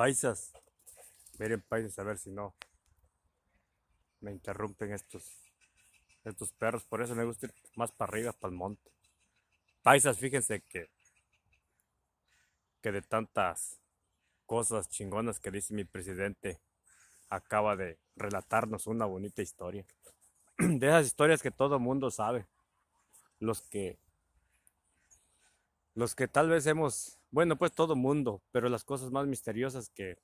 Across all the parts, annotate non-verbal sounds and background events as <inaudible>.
Paisas, miren paisas, a ver si no me interrumpen estos, estos perros. Por eso me gusta más para arriba, para el monte. Paisas, fíjense que, que de tantas cosas chingonas que dice mi presidente, acaba de relatarnos una bonita historia. <clears throat> De esas historias que todo mundo sabe. Los que, los que tal vez hemos bueno, pues todo mundo, pero las cosas más misteriosas que,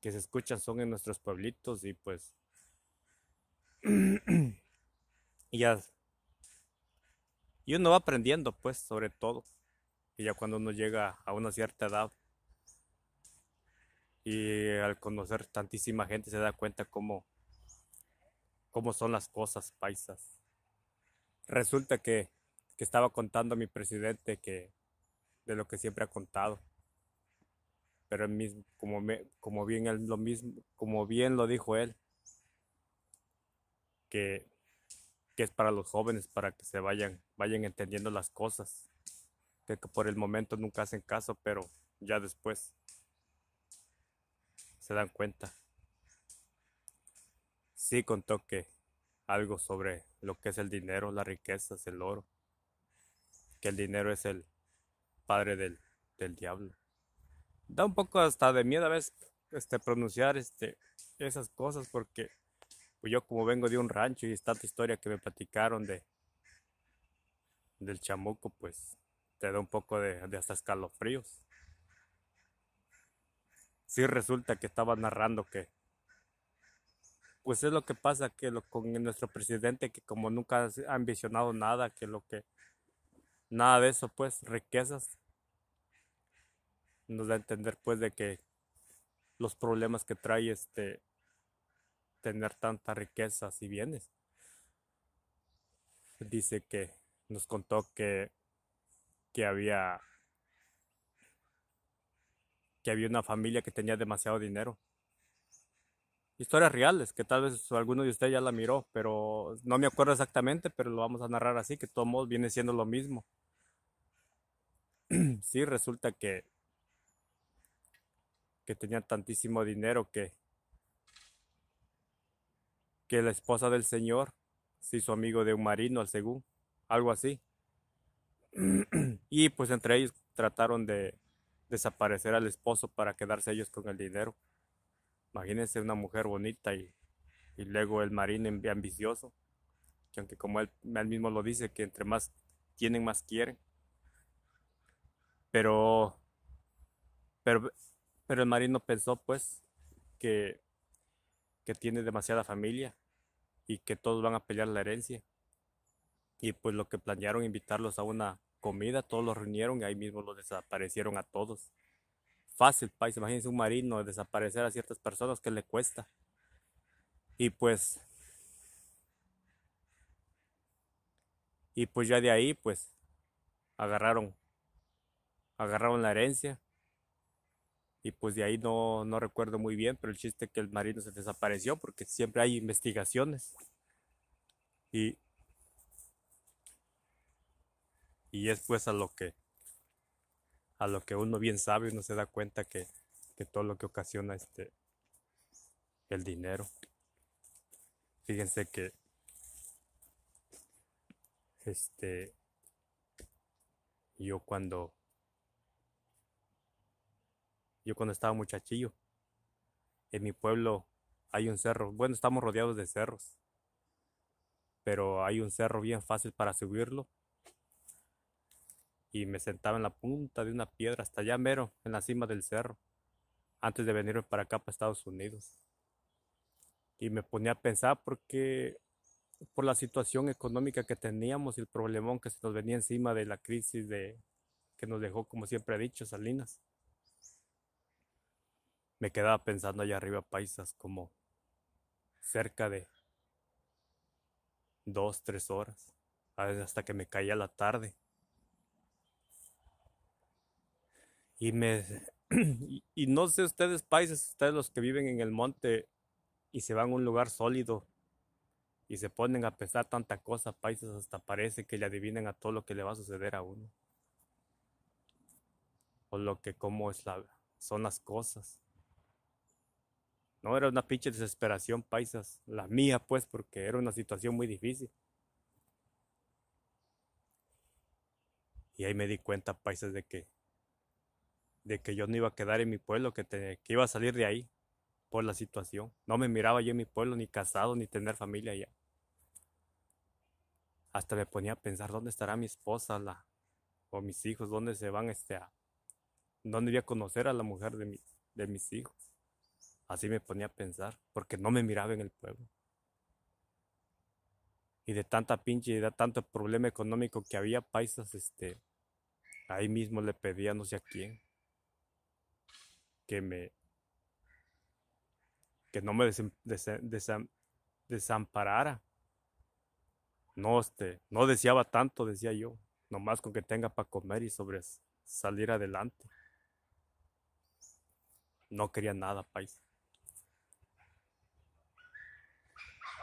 que se escuchan son en nuestros pueblitos y pues... <clears throat> y ya... Y uno va aprendiendo, pues, sobre todo. Y ya cuando uno llega a una cierta edad y al conocer tantísima gente se da cuenta cómo, son las cosas paisas. Resulta que estaba contando a mi presidente que de lo que siempre ha contado. Pero él mismo, como, como, bien lo mismo, como bien lo dijo él, que, es para los jóvenes, para que se vayan, vayan entendiendo las cosas. Que, que por el momento nunca hacen caso, pero ya después se dan cuenta. Sí contó que algo sobre lo que es el dinero, las riquezas, el oro. Que el dinero es el, padre del, del diablo. Da un poco hasta de miedo a veces este, pronunciar este, esas cosas porque pues yo como vengo de un rancho y esta historia que me platicaron de del chamuco, pues te da un poco de, hasta escalofríos. Sí resulta que estaba narrando que pues es lo que pasa que lo, con nuestro presidente que como nunca ha ambicionado nada, que lo que nada de eso, pues, riquezas, nos da a entender, pues, de que los problemas que trae este tener tantas riquezas y bienes. Dice que nos contó que, que había que había una familia que tenía demasiado dinero. Historias reales, que tal vez alguno de ustedes ya la miró, pero no me acuerdo exactamente, pero lo vamos a narrar así, que todo viene siendo lo mismo. <clears throat> sí, resulta que, que tenía tantísimo dinero que, que la esposa del señor se hizo amigo de un marino, al según, algo así. <clears throat> y pues entre ellos trataron de desaparecer al esposo para quedarse ellos con el dinero. Imagínense una mujer bonita y, luego el marino ambicioso, que aunque como él mismo lo dice, que entre más tienen, más quieren. Pero, pero, pero el marino pensó pues que, que tiene demasiada familia y que todos van a pelear la herencia. Y pues lo que planearon invitarlos a una comida, todos los reunieron y ahí mismo los desaparecieron a todos. Fácil, país, imagínense un marino desaparecer a ciertas personas que le cuesta. Y pues y pues ya de ahí pues agarraron agarraron la herencia. Y pues de ahí no, no recuerdo muy bien, pero el chiste que el marino se desapareció porque siempre hay investigaciones. Y, y es pues a lo que a lo que uno bien sabe, uno se da cuenta que, que todo lo que ocasiona este el dinero. Fíjense que este yo cuando yo cuando estaba muchachillo. En mi pueblo hay un cerro. Bueno, estamos rodeados de cerros. Pero hay un cerro bien fácil para subirlo. Y me sentaba en la punta de una piedra, hasta allá mero, en la cima del cerro. Antes de venirme para acá, para Estados Unidos. Y me ponía a pensar porque por la situación económica que teníamos y el problemón que se nos venía encima de la crisis de, que nos dejó, como siempre he dicho, Salinas me quedaba pensando allá arriba paisas como cerca de dos, tres horas, a veces hasta que me caía la tarde. Y me <clears throat> y, no sé ustedes paisas, ustedes los que viven en el monte y se van a un lugar sólido y se ponen a pensar tanta cosa, paisas hasta parece que le adivinen a todo lo que le va a suceder a uno. O lo que cómo es la, son las cosas. No, era una pinche desesperación, paisas. la mía pues, porque era una situación muy difícil. Y ahí me di cuenta, paisas, de que, de que yo no iba a quedar en mi pueblo, que, iba a salir de ahí por la situación. No me miraba yo en mi pueblo, ni casado, ni tener familia allá. Hasta me ponía a pensar dónde estará mi esposa la, o mis hijos, dónde se van este, a, dónde voy a conocer a la mujer de, de mis hijos. Así me ponía a pensar, porque no me miraba en el pueblo. Y de tanta pinche, y de tanto problema económico que había, paisas, este, ahí mismo le pedía no sé a quién que me, que no me desamparara. No, este, no deseaba tanto, decía yo, nomás con que tenga para comer y sobre salir adelante. No quería nada, paisa.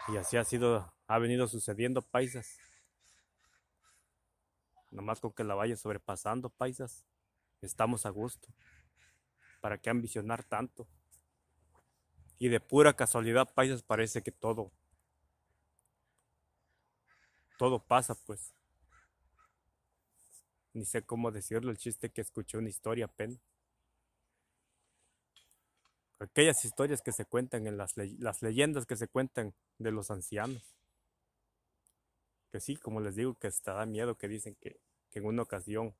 Y así ha sido, ha venido sucediendo, paisas. Nomás con que la vaya sobrepasando, paisas. Estamos a gusto. ¿Para qué ambicionar tanto? Y de pura casualidad, paisas, parece que todo. Todo pasa, pues. Ni sé cómo decirlo, el chiste que escuché una historia apenas aquellas historias que se cuentan en las, las leyendas que se cuentan de los ancianos. Que sí, como les digo, que hasta da miedo que dicen que, en una ocasión,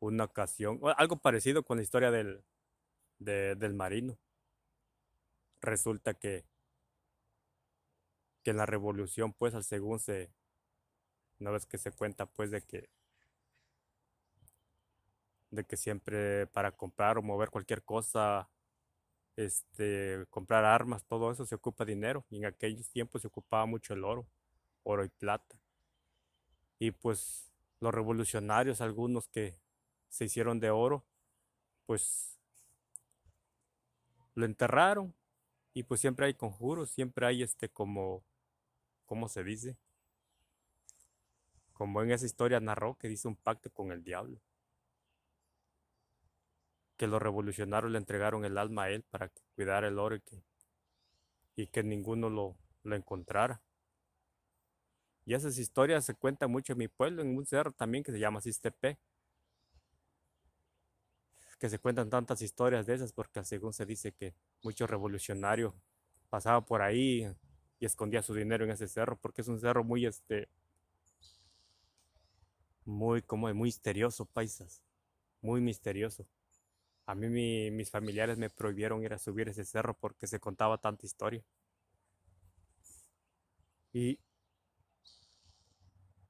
una ocasión, algo parecido con la historia del, del marino. Resulta que, que en la revolución, pues, al según se, una vez que se cuenta, pues, de que de que siempre para comprar o mover cualquier cosa, este, comprar armas, todo eso se ocupa dinero. Y en aquellos tiempos se ocupaba mucho el oro, oro y plata. Y pues los revolucionarios, algunos que se hicieron de oro, pues lo enterraron. Y pues siempre hay conjuros, siempre hay este como, ¿cómo se dice? Como en esa historia narró que dice un pacto con el diablo que los revolucionarios le entregaron el alma a él para cuidar el oro y que, y que ninguno lo, lo encontrara. Y esas historias se cuentan mucho en mi pueblo, en un cerro también que se llama Sistepe. Que se cuentan tantas historias de esas porque según se dice que muchos revolucionarios pasaban por ahí y escondían su dinero en ese cerro porque es un cerro muy este muy como muy misterioso, paisas. Muy misterioso. A mí mis familiares me prohibieron ir a subir ese cerro porque se contaba tanta historia. Y,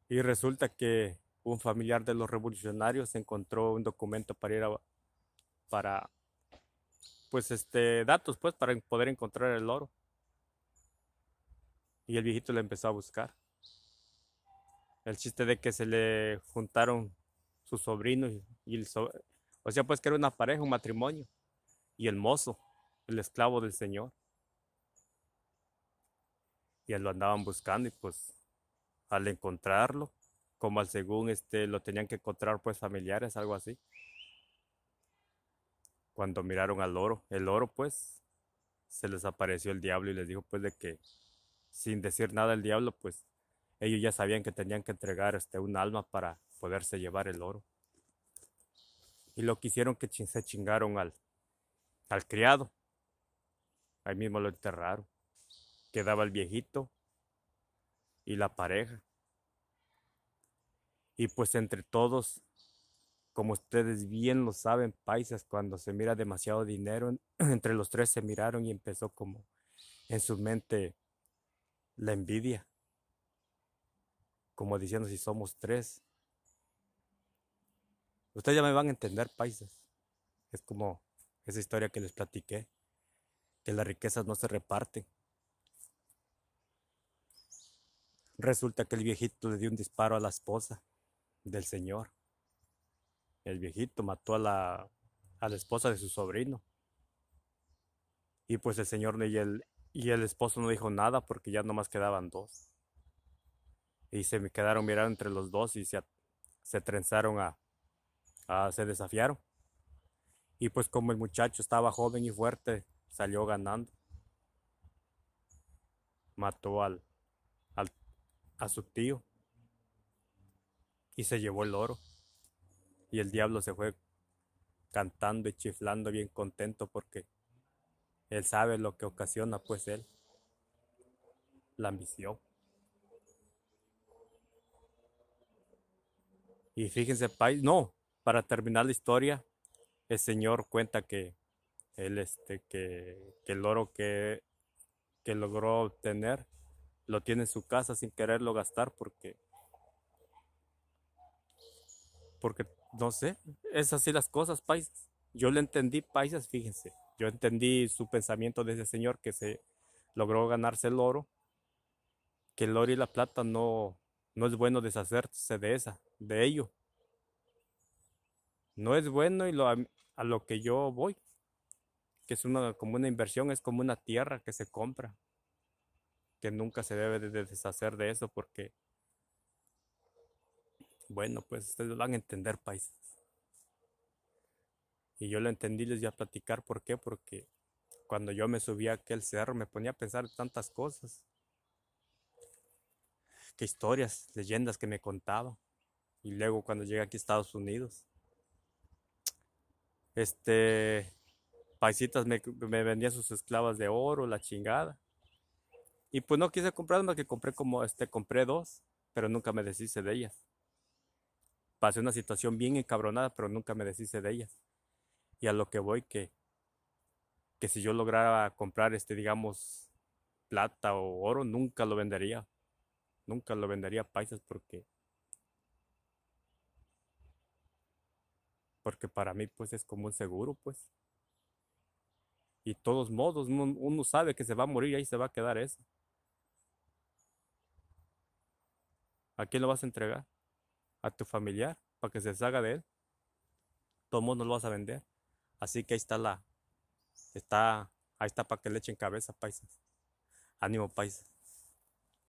y resulta que un familiar de los revolucionarios encontró un documento para ir a, para pues este datos pues para poder encontrar el oro. Y el viejito le empezó a buscar. El chiste de que se le juntaron sus sobrinos y el, so o sea, pues que era una pareja, un matrimonio. Y el mozo, el esclavo del Señor. Y él lo andaban buscando y pues al encontrarlo, como al según este, lo tenían que encontrar pues familiares, algo así. Cuando miraron al oro, el oro pues se les apareció el diablo y les dijo pues de que sin decir nada el diablo pues ellos ya sabían que tenían que entregar este, un alma para poderse llevar el oro. Y lo que hicieron que se chingaron al, al criado. Ahí mismo lo enterraron. Quedaba el viejito y la pareja. Y pues entre todos, como ustedes bien lo saben, paisas, cuando se mira demasiado dinero, <clears throat> entre los tres se miraron y empezó como en su mente la envidia. Como diciendo, si somos tres, Ustedes ya me van a entender, países. Es como esa historia que les platiqué, que las riquezas no se reparten. Resulta que el viejito le dio un disparo a la esposa del señor. El viejito mató a la, esposa de su sobrino. Y pues el señor y el, y el esposo no dijo nada porque ya nomás quedaban dos. Y se me quedaron mirando entre los dos y se, se trenzaron a, Ah, se desafiaron. Y pues como el muchacho estaba joven y fuerte, salió ganando. Mató al, a su tío y se llevó el oro. Y el diablo se fue cantando y chiflando bien contento porque él sabe lo que ocasiona pues él, la ambición. Y fíjense, país, no, para terminar la historia, el señor cuenta que el, este, que, el oro que, logró obtener lo tiene en su casa sin quererlo gastar porque porque no sé, es así las cosas, paisas. Yo le entendí, paisas, fíjense. Yo entendí su pensamiento de ese señor que se logró ganarse el oro, que el oro y la plata no, no es bueno deshacerse de esa, de ello, no es bueno y lo, a lo que yo voy, que es una, como una inversión, es como una tierra que se compra, que nunca se debe de deshacer de eso porque, bueno, pues ustedes lo van a entender, países. Y yo lo entendí, les voy a platicar por qué, porque cuando yo me subía a aquel cerro me ponía a pensar tantas cosas. Qué historias, leyendas que me contaba. Y luego cuando llegué aquí a Estados Unidos, este, paisitas me, vendía sus esclavas de oro, la chingada. Y pues no quise comprar más que compré como, este, compré dos, pero nunca me deshice de ellas. Pasé una situación bien encabronada, pero nunca me deshice de ellas. Y a lo que voy que, que si yo lograra comprar, este, digamos, plata o oro, nunca lo vendería. Nunca lo vendería a paisas porque porque para mí pues es como un seguro pues. Y todos modos, uno, sabe que se va a morir y ahí se va a quedar eso. ¿A quién lo vas a entregar? A tu familiar, para que se salga de él. Todo el mundo lo vas a vender. Así que ahí está la. Está. Ahí está para que le echen cabeza, paisas. Ánimo, paisas.